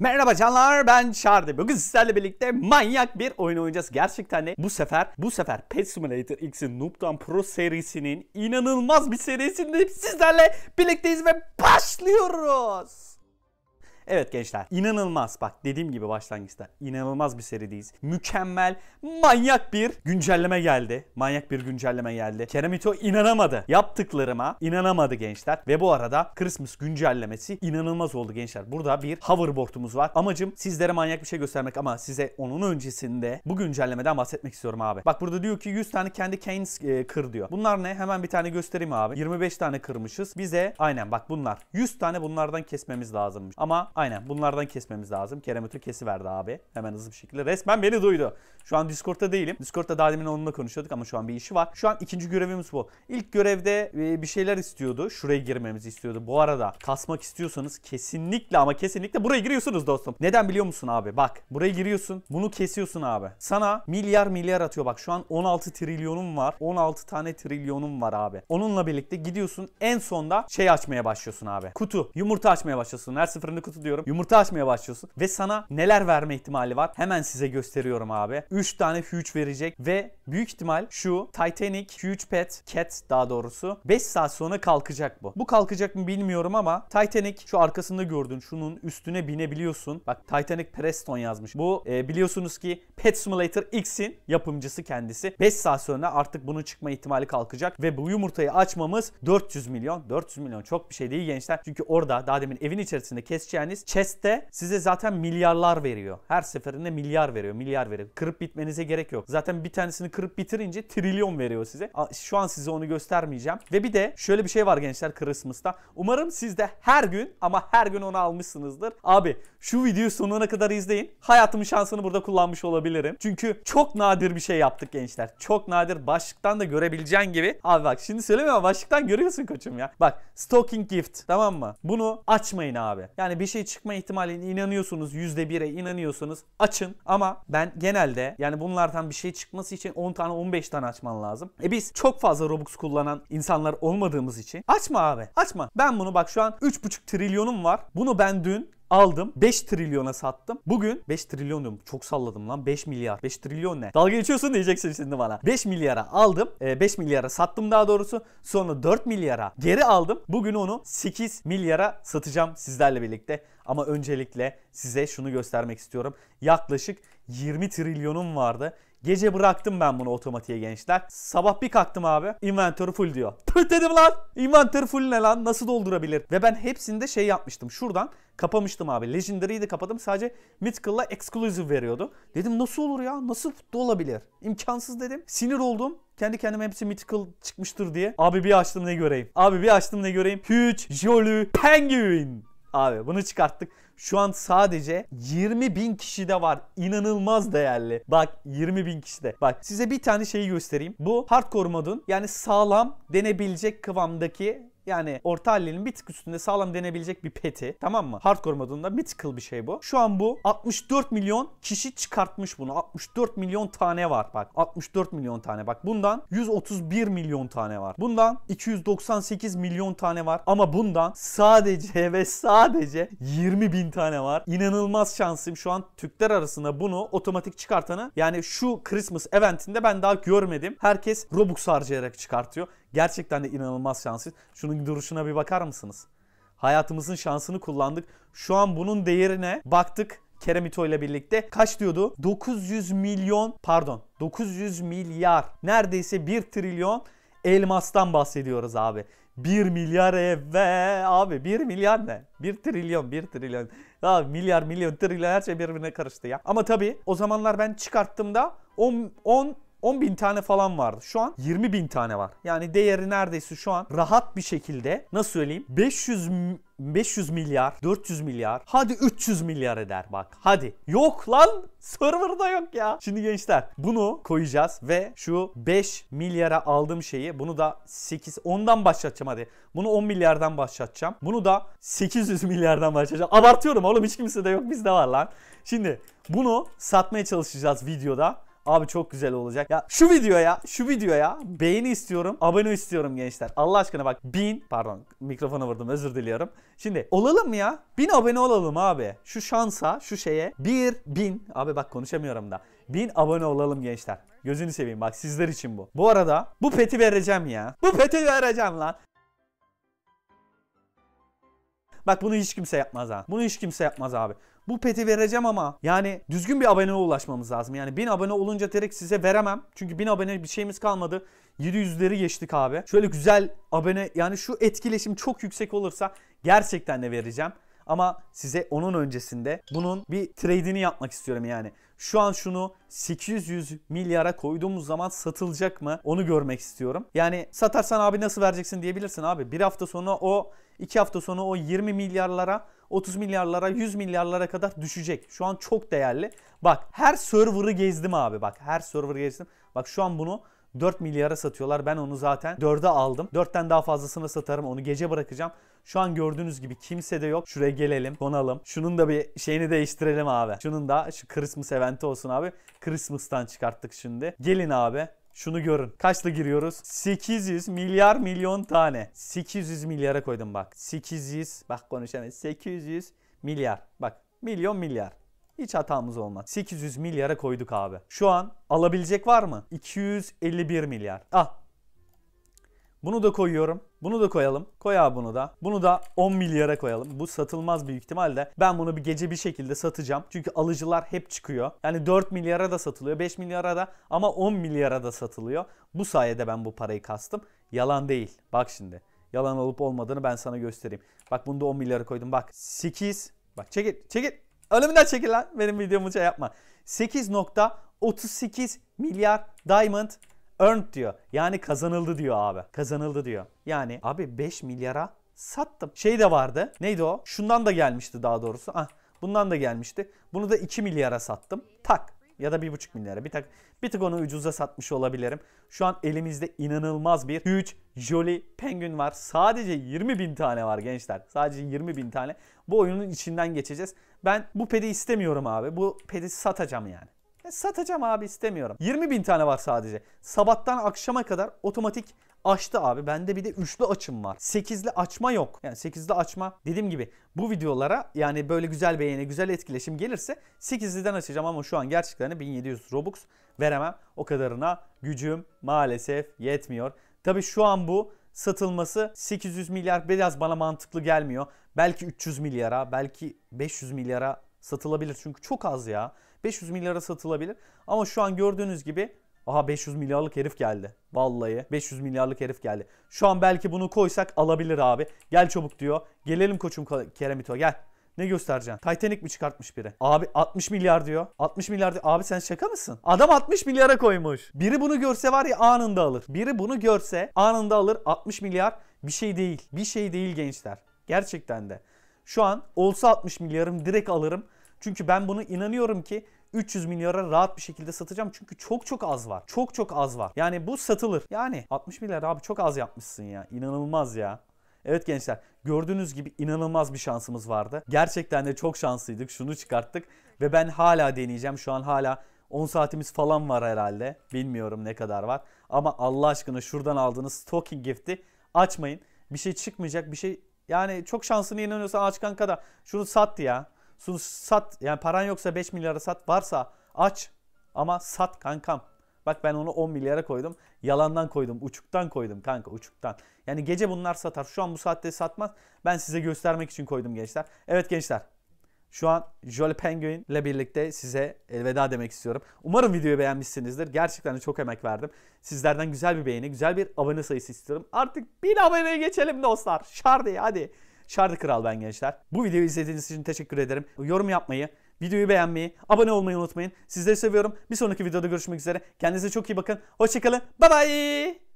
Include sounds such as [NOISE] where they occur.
Merhaba canlar ben Şardi. Bugün sizlerle birlikte manyak bir oyun oynayacağız. Gerçekten de bu sefer bu sefer Pet Simulator X'in Noob'dan Pro serisinin inanılmaz bir serisinde sizlerle birlikteyiz ve başlıyoruz. Evet gençler inanılmaz bak dediğim gibi başlangıçta inanılmaz bir serideyiz. Mükemmel manyak bir güncelleme geldi. Manyak bir güncelleme geldi. Keremito inanamadı. Yaptıklarıma inanamadı gençler. Ve bu arada Christmas güncellemesi inanılmaz oldu gençler. Burada bir hoverboard'umuz var. Amacım sizlere manyak bir şey göstermek ama size onun öncesinde bu güncellemeden bahsetmek istiyorum abi. Bak burada diyor ki 100 tane kendi Keynes e, kır diyor. Bunlar ne? Hemen bir tane göstereyim abi. 25 tane kırmışız. Bize aynen bak bunlar. 100 tane bunlardan kesmemiz lazımmış. Ama aynen bunlardan kesmemiz lazım. Kerem Keremetri kesiverdi abi. Hemen hızlı bir şekilde. Resmen beni duydu. Şu an Discord'da değilim. Discord'da daha demin onunla konuşuyorduk ama şu an bir işi var. Şu an ikinci görevimiz bu. İlk görevde e, bir şeyler istiyordu. Şuraya girmemizi istiyordu. Bu arada kasmak istiyorsanız kesinlikle ama kesinlikle buraya giriyorsunuz dostum. Neden biliyor musun abi? Bak buraya giriyorsun. Bunu kesiyorsun abi. Sana milyar milyar atıyor. Bak şu an 16 trilyonum var. 16 tane trilyonum var abi. Onunla birlikte gidiyorsun en sonda şey açmaya başlıyorsun abi. Kutu. Yumurta açmaya başlıyorsun. Her sıfırını kutu diyorum. Yumurta açmaya başlıyorsun ve sana neler verme ihtimali var hemen size gösteriyorum abi. 3 tane huge verecek ve büyük ihtimal şu Titanic huge pet cat daha doğrusu 5 saat sonra kalkacak bu. Bu kalkacak mı bilmiyorum ama Titanic şu arkasında gördün şunun üstüne binebiliyorsun. Bak Titanic Preston yazmış. Bu e, biliyorsunuz ki Pet Simulator X'in yapımcısı kendisi. 5 saat sonra artık bunun çıkma ihtimali kalkacak ve bu yumurtayı açmamız 400 milyon. 400 milyon çok bir şey değil gençler. Çünkü orada daha demin evin içerisinde keseceğiniz etmeniz chest'te size zaten milyarlar veriyor. Her seferinde milyar veriyor, milyar veriyor. Kırıp bitmenize gerek yok. Zaten bir tanesini kırıp bitirince trilyon veriyor size. Şu an size onu göstermeyeceğim. Ve bir de şöyle bir şey var gençler Christmas'ta. Umarım siz de her gün ama her gün onu almışsınızdır. Abi şu videoyu sonuna kadar izleyin. Hayatımın şansını burada kullanmış olabilirim. Çünkü çok nadir bir şey yaptık gençler. Çok nadir başlıktan da görebileceğin gibi. Abi bak şimdi söylemiyorum başlıktan görüyorsun koçum ya. Bak stalking gift tamam mı? Bunu açmayın abi. Yani bir şey şey çıkma ihtimaline inanıyorsunuz. %1'e inanıyorsunuz. Açın ama ben genelde yani bunlardan bir şey çıkması için 10 tane 15 tane açman lazım. E biz çok fazla Robux kullanan insanlar olmadığımız için açma abi. Açma. Ben bunu bak şu an 3,5 trilyonum var. Bunu ben dün aldım 5 trilyona sattım. Bugün 5 trilyon diyorum çok salladım lan 5 milyar. 5 trilyon ne? Dalga geçiyorsun diyeceksin şimdi bana. 5 milyara aldım. 5 ee, milyara sattım daha doğrusu. Sonra 4 milyara geri aldım. Bugün onu 8 milyara satacağım sizlerle birlikte. Ama öncelikle size şunu göstermek istiyorum. Yaklaşık 20 trilyonum vardı. Gece bıraktım ben bunu otomatiğe gençler. Sabah bir kalktım abi. Inventörü full diyor. Püh dedim lan. Inventörü full ne lan? Nasıl doldurabilir? Ve ben hepsinde şey yapmıştım. Şuradan kapamıştım abi. Legendary'yi de kapadım. Sadece Mythical'la Exclusive veriyordu. Dedim nasıl olur ya? Nasıl olabilir? İmkansız dedim. Sinir oldum. Kendi kendime hepsi mythical çıkmıştır diye. Abi bir açtım ne göreyim. Abi bir açtım ne göreyim. Huge Jolly Penguin. Abi bunu çıkarttık. Şu an sadece 20 bin kişi de var. İnanılmaz değerli. Bak 20 bin kişi de. Bak size bir tane şeyi göstereyim. Bu hardcore modun yani sağlam denebilecek kıvamdaki yani orta hallerin bir tık üstünde sağlam denebilecek bir peti. Tamam mı? Hardcore modunda mythical bir şey bu. Şu an bu 64 milyon kişi çıkartmış bunu. 64 milyon tane var bak. 64 milyon tane bak. Bundan 131 milyon tane var. Bundan 298 milyon tane var. Ama bundan sadece [LAUGHS] ve sadece 20 bin tane var. İnanılmaz şansım şu an Türkler arasında bunu otomatik çıkartanı yani şu Christmas eventinde ben daha görmedim. Herkes Robux harcayarak çıkartıyor. Gerçekten de inanılmaz şanslıyız. Şunun duruşuna bir bakar mısınız? Hayatımızın şansını kullandık. Şu an bunun değerine baktık. Kerem İto ile birlikte kaç diyordu? 900 milyon pardon 900 milyar neredeyse 1 trilyon elmastan bahsediyoruz abi. 1 milyar eve abi 1 milyar ne? 1 trilyon 1 trilyon. Abi milyar milyon trilyon her şey birbirine karıştı ya. Ama tabii o zamanlar ben çıkarttığımda 10, 10 10 bin tane falan vardı. Şu an 20 bin tane var. Yani değeri neredeyse şu an rahat bir şekilde nasıl söyleyeyim 500 500 milyar, 400 milyar, hadi 300 milyar eder bak. Hadi. Yok lan. Server'da yok ya. Şimdi gençler bunu koyacağız ve şu 5 milyara aldığım şeyi bunu da 8 10'dan başlatacağım hadi. Bunu 10 milyardan başlatacağım. Bunu da 800 milyardan başlatacağım. Abartıyorum oğlum hiç kimse de yok bizde var lan. Şimdi bunu satmaya çalışacağız videoda. Abi çok güzel olacak. Ya şu videoya, şu videoya beğeni istiyorum, abone istiyorum gençler. Allah aşkına bak bin, pardon mikrofona vurdum özür diliyorum. Şimdi olalım mı ya? Bin abone olalım abi. Şu şansa, şu şeye bir bin, abi bak konuşamıyorum da. Bin abone olalım gençler. Gözünü seveyim bak sizler için bu. Bu arada bu peti vereceğim ya. Bu peti vereceğim lan. Bak bunu hiç kimse yapmaz ha. Bunu hiç kimse yapmaz abi. Bu peti vereceğim ama yani düzgün bir aboneye ulaşmamız lazım. Yani 1000 abone olunca direkt size veremem. Çünkü 1000 abone bir şeyimiz kalmadı. 700'leri geçtik abi. Şöyle güzel abone yani şu etkileşim çok yüksek olursa gerçekten de vereceğim. Ama size onun öncesinde bunun bir trade'ini yapmak istiyorum yani. Şu an şunu 800 milyara koyduğumuz zaman satılacak mı onu görmek istiyorum. Yani satarsan abi nasıl vereceksin diyebilirsin abi. Bir hafta sonra o 2 hafta sonra o 20 milyarlara 30 milyarlara 100 milyarlara kadar düşecek. Şu an çok değerli. Bak her server'ı gezdim abi bak her server'ı gezdim. Bak şu an bunu 4 milyara satıyorlar. Ben onu zaten 4'e aldım. 4'ten daha fazlasını satarım. Onu gece bırakacağım. Şu an gördüğünüz gibi kimse de yok. Şuraya gelelim, konalım. Şunun da bir şeyini değiştirelim abi. Şunun da şu Christmas eventi olsun abi. Christmas'tan çıkarttık şimdi. Gelin abi. Şunu görün. Kaçla giriyoruz? 800 milyar milyon tane. 800 milyara koydum bak. 800 bak konuşamayız. 800 milyar. Bak milyon milyar. Hiç hatamız olmaz. 800 milyara koyduk abi. Şu an alabilecek var mı? 251 milyar. Ah bunu da koyuyorum. Bunu da koyalım. Koy abi bunu da. Bunu da 10 milyara koyalım. Bu satılmaz büyük ihtimalle. Ben bunu bir gece bir şekilde satacağım. Çünkü alıcılar hep çıkıyor. Yani 4 milyara da satılıyor. 5 milyara da ama 10 milyara da satılıyor. Bu sayede ben bu parayı kastım. Yalan değil. Bak şimdi. Yalan olup olmadığını ben sana göstereyim. Bak bunu da 10 milyara koydum. Bak 8. Bak çekil. Çekil. Önümden çekil lan. Benim videomu şey yapma. 8.38 milyar diamond Earned diyor. Yani kazanıldı diyor abi. Kazanıldı diyor. Yani abi 5 milyara sattım. Şey de vardı. Neydi o? Şundan da gelmişti daha doğrusu. Ah, bundan da gelmişti. Bunu da 2 milyara sattım. Tak ya da 1,5 milyara. Bir, tak, bir tık onu ucuza satmış olabilirim. Şu an elimizde inanılmaz bir huge jolly penguin var. Sadece 20 bin tane var gençler. Sadece 20 bin tane. Bu oyunun içinden geçeceğiz. Ben bu pedi istemiyorum abi. Bu pedi satacağım yani satacağım abi istemiyorum. 20 bin tane var sadece. Sabahtan akşama kadar otomatik açtı abi. Bende bir de üçlü açım var. Sekizli açma yok. Yani sekizli açma dediğim gibi bu videolara yani böyle güzel beğeni, güzel etkileşim gelirse sekizliden açacağım ama şu an gerçekten 1700 Robux veremem. O kadarına gücüm maalesef yetmiyor. Tabi şu an bu satılması 800 milyar biraz bana mantıklı gelmiyor. Belki 300 milyara, belki 500 milyara Satılabilir çünkü çok az ya. 500 milyara satılabilir. Ama şu an gördüğünüz gibi aha 500 milyarlık herif geldi. Vallahi 500 milyarlık herif geldi. Şu an belki bunu koysak alabilir abi. Gel çabuk diyor. Gelelim koçum Keremito gel. Ne göstereceksin? Titanic mi çıkartmış biri? Abi 60 milyar diyor. 60 milyar diyor. Abi sen şaka mısın? Adam 60 milyara koymuş. Biri bunu görse var ya anında alır. Biri bunu görse anında alır. 60 milyar bir şey değil. Bir şey değil gençler. Gerçekten de. Şu an olsa 60 milyarım direkt alırım. Çünkü ben bunu inanıyorum ki 300 milyara rahat bir şekilde satacağım. Çünkü çok çok az var. Çok çok az var. Yani bu satılır. Yani 60 milyar abi çok az yapmışsın ya. İnanılmaz ya. Evet gençler gördüğünüz gibi inanılmaz bir şansımız vardı. Gerçekten de çok şanslıydık. Şunu çıkarttık ve ben hala deneyeceğim. Şu an hala 10 saatimiz falan var herhalde. Bilmiyorum ne kadar var. Ama Allah aşkına şuradan aldığınız stalking gift'i açmayın. Bir şey çıkmayacak, bir şey yani çok şansını inanıyorsa aç kanka da şunu sat ya. Şunu sat. Yani paran yoksa 5 milyara sat. Varsa aç ama sat kankam. Bak ben onu 10 milyara koydum. Yalandan koydum. Uçuktan koydum kanka uçuktan. Yani gece bunlar satar. Şu an bu saatte satmaz. Ben size göstermek için koydum gençler. Evet gençler şu an Jolly Penguin ile birlikte size elveda demek istiyorum. Umarım videoyu beğenmişsinizdir. Gerçekten çok emek verdim. Sizlerden güzel bir beğeni, güzel bir abone sayısı istiyorum. Artık bin aboneye geçelim dostlar. Şardı, hadi. Şardı Kral ben gençler. Bu videoyu izlediğiniz için teşekkür ederim. Yorum yapmayı, videoyu beğenmeyi, abone olmayı unutmayın. Sizleri seviyorum. Bir sonraki videoda görüşmek üzere. Kendinize çok iyi bakın. Hoşçakalın. Bye bye.